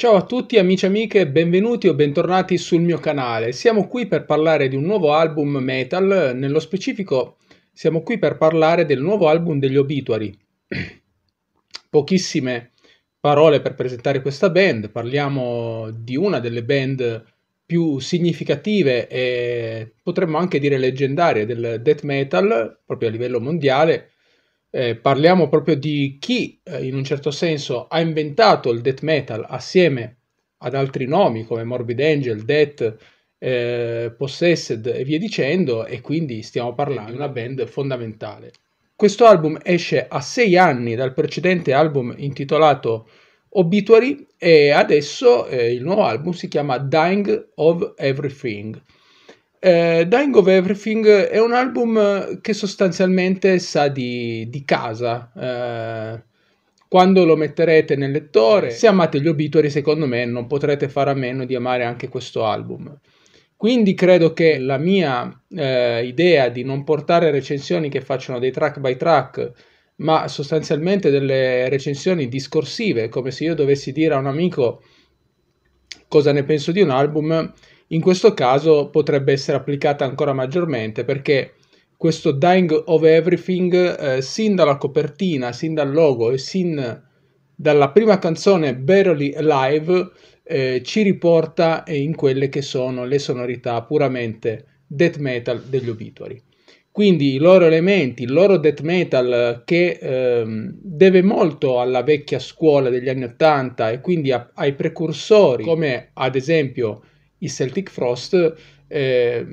Ciao a tutti amici e amiche, benvenuti o bentornati sul mio canale. Siamo qui per parlare di un nuovo album metal, nello specifico siamo qui per parlare del nuovo album degli Obituary. Pochissime parole per presentare questa band, parliamo di una delle band più significative e potremmo anche dire leggendarie del death metal, proprio a livello mondiale, eh, parliamo proprio di chi eh, in un certo senso ha inventato il death metal assieme ad altri nomi come Morbid Angel, Death, eh, Possessed e via dicendo e quindi stiamo parlando di una band fondamentale. Questo album esce a sei anni dal precedente album intitolato Obituary e adesso eh, il nuovo album si chiama Dying of Everything. Eh, Dying of Everything è un album che sostanzialmente sa di, di casa. Eh, quando lo metterete nel lettore, se amate gli obituari, secondo me non potrete fare a meno di amare anche questo album. Quindi credo che la mia eh, idea di non portare recensioni che facciano dei track by track, ma sostanzialmente delle recensioni discorsive, come se io dovessi dire a un amico cosa ne penso di un album, in questo caso potrebbe essere applicata ancora maggiormente perché questo dying of everything eh, sin dalla copertina, sin dal logo e sin dalla prima canzone Barely Alive eh, ci riporta in quelle che sono le sonorità puramente death metal degli obituari. Quindi i loro elementi, il loro death metal eh, che ehm, deve molto alla vecchia scuola degli anni 80 e quindi a, ai precursori come ad esempio i Celtic Frost, eh,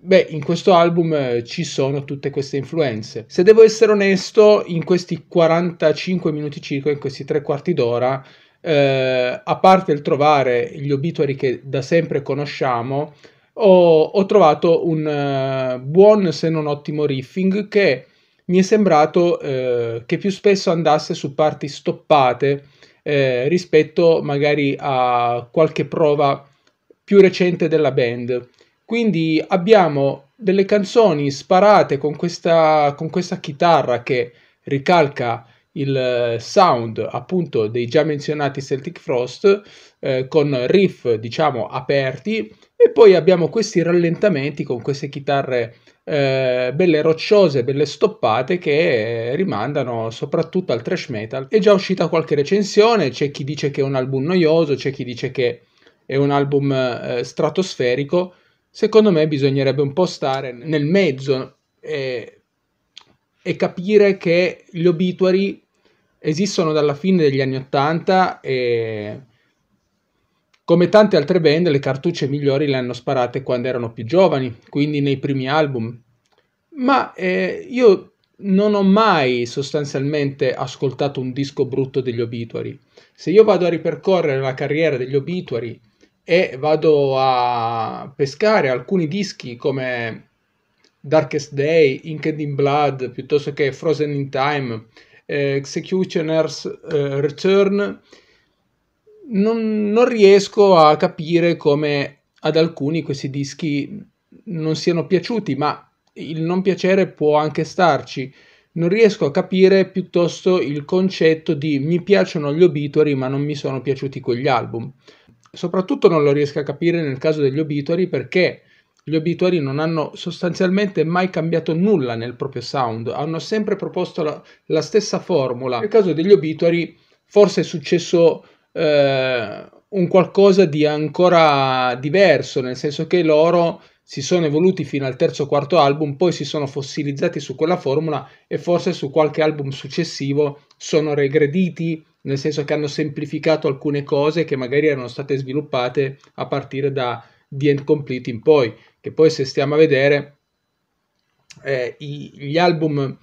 beh, in questo album eh, ci sono tutte queste influenze. Se devo essere onesto, in questi 45 minuti circa, in questi tre quarti d'ora, eh, a parte il trovare gli obituari che da sempre conosciamo, ho, ho trovato un uh, buon se non ottimo riffing che mi è sembrato eh, che più spesso andasse su parti stoppate eh, rispetto magari a qualche prova più recente della band. Quindi abbiamo delle canzoni sparate con questa, con questa chitarra che ricalca il eh, sound appunto dei già menzionati Celtic Frost eh, con riff diciamo aperti e poi abbiamo questi rallentamenti con queste chitarre eh, belle rocciose, belle stoppate che eh, rimandano soprattutto al thrash metal. È già uscita qualche recensione, c'è chi dice che è un album noioso, c'è chi dice che è un album eh, stratosferico, secondo me bisognerebbe un po' stare nel mezzo e, e capire che gli obituari esistono dalla fine degli anni Ottanta e come tante altre band le cartucce migliori le hanno sparate quando erano più giovani, quindi nei primi album. Ma eh, io non ho mai sostanzialmente ascoltato un disco brutto degli obituari. Se io vado a ripercorrere la carriera degli obituari e vado a pescare alcuni dischi come Darkest Day, Inked in Blood, piuttosto che Frozen in Time, eh, Executioner's eh, Return, non, non riesco a capire come ad alcuni questi dischi non siano piaciuti, ma il non piacere può anche starci. Non riesco a capire piuttosto il concetto di mi piacciono gli obituari ma non mi sono piaciuti quegli album. Soprattutto non lo riesco a capire nel caso degli obituari perché gli obituari non hanno sostanzialmente mai cambiato nulla nel proprio sound, hanno sempre proposto la, la stessa formula. Nel caso degli obituari forse è successo eh, un qualcosa di ancora diverso, nel senso che loro si sono evoluti fino al terzo o quarto album, poi si sono fossilizzati su quella formula e forse su qualche album successivo sono regrediti nel senso che hanno semplificato alcune cose che magari erano state sviluppate a partire da The End Complete in poi, che poi se stiamo a vedere eh, i, gli album,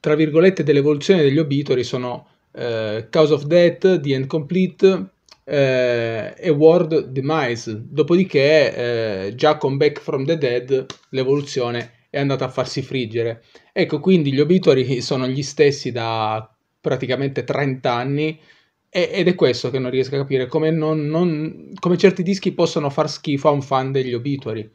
tra virgolette, dell'evoluzione degli obitori sono eh, Cause of Death, The End Complete eh, e World Demise, dopodiché eh, già con Back from the Dead l'evoluzione è andata a farsi friggere. Ecco, quindi gli obitori sono gli stessi da praticamente 30 anni e, ed è questo che non riesco a capire, come, non, non, come certi dischi possono far schifo a un fan degli obituari.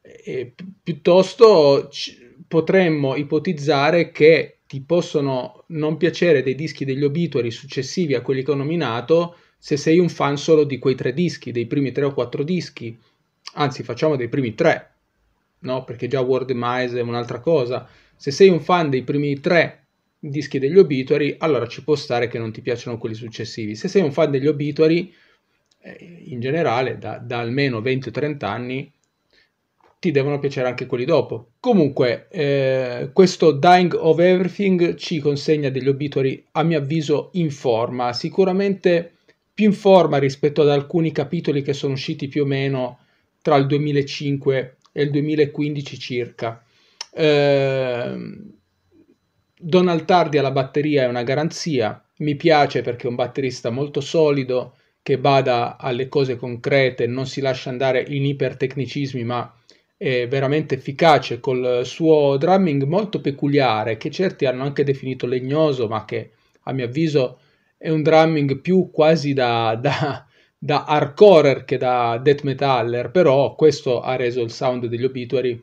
E, piuttosto c- potremmo ipotizzare che ti possono non piacere dei dischi degli obituari successivi a quelli che ho nominato se sei un fan solo di quei tre dischi, dei primi tre o quattro dischi, anzi facciamo dei primi tre, no? perché già World Mise è un'altra cosa, se sei un fan dei primi tre dischi degli obituari, allora ci può stare che non ti piacciono quelli successivi. Se sei un fan degli obituari, eh, in generale, da, da almeno 20 30 anni, ti devono piacere anche quelli dopo. Comunque, eh, questo Dying of Everything ci consegna degli obituari, a mio avviso, in forma, sicuramente più in forma rispetto ad alcuni capitoli che sono usciti più o meno tra il 2005 e il 2015 circa. Eh, Donald Tardi alla batteria è una garanzia, mi piace perché è un batterista molto solido, che bada alle cose concrete, non si lascia andare in ipertecnicismi, ma è veramente efficace col suo drumming molto peculiare, che certi hanno anche definito legnoso, ma che a mio avviso è un drumming più quasi da, da, da hardcore che da death metaller, però questo ha reso il sound degli obituary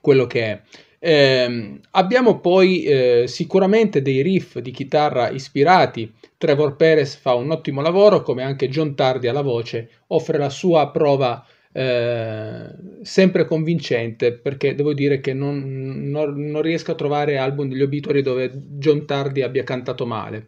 quello che è. Eh, abbiamo poi eh, sicuramente dei riff di chitarra ispirati. Trevor Perez fa un ottimo lavoro, come anche John Tardi alla voce, offre la sua prova eh, sempre convincente, perché devo dire che non, non, non riesco a trovare album degli obitori dove John Tardi abbia cantato male.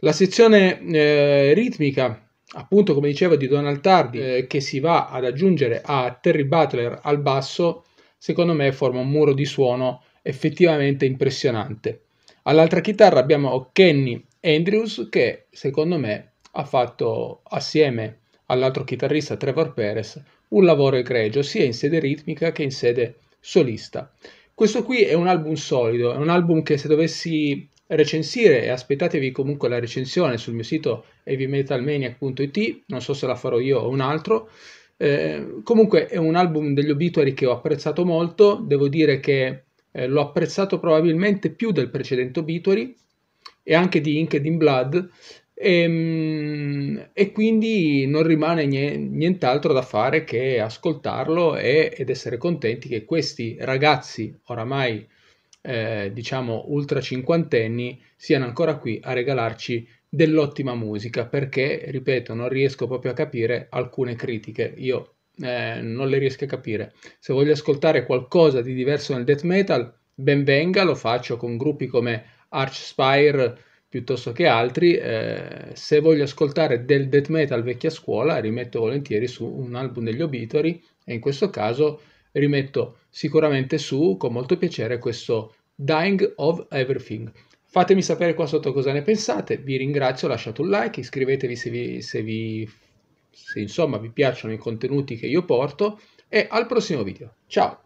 La sezione eh, ritmica appunto come dicevo di Donald Tardi, eh, che si va ad aggiungere a Terry Butler al basso secondo me forma un muro di suono effettivamente impressionante. All'altra chitarra abbiamo Kenny Andrews che secondo me ha fatto assieme all'altro chitarrista Trevor Perez un lavoro egregio sia in sede ritmica che in sede solista. Questo qui è un album solido, è un album che se dovessi recensire e aspettatevi comunque la recensione sul mio sito heavymetalmaniac.it, non so se la farò io o un altro, eh, comunque è un album degli Obituary che ho apprezzato molto, devo dire che eh, l'ho apprezzato probabilmente più del precedente Obituary e anche di Inked in Blood e, ehm, e quindi non rimane nient'altro da fare che ascoltarlo e, ed essere contenti che questi ragazzi oramai eh, diciamo ultra cinquantenni siano ancora qui a regalarci dell'ottima musica perché, ripeto, non riesco proprio a capire alcune critiche. Io eh, non le riesco a capire. Se voglio ascoltare qualcosa di diverso nel death metal, ben venga, lo faccio con gruppi come Arch Spire piuttosto che altri. Eh, se voglio ascoltare del death metal vecchia scuola, rimetto volentieri su un album degli obitori e in questo caso rimetto sicuramente su con molto piacere questo Dying of Everything. Fatemi sapere qua sotto cosa ne pensate, vi ringrazio, lasciate un like, iscrivetevi se, vi, se, vi, se insomma vi piacciono i contenuti che io porto e al prossimo video. Ciao!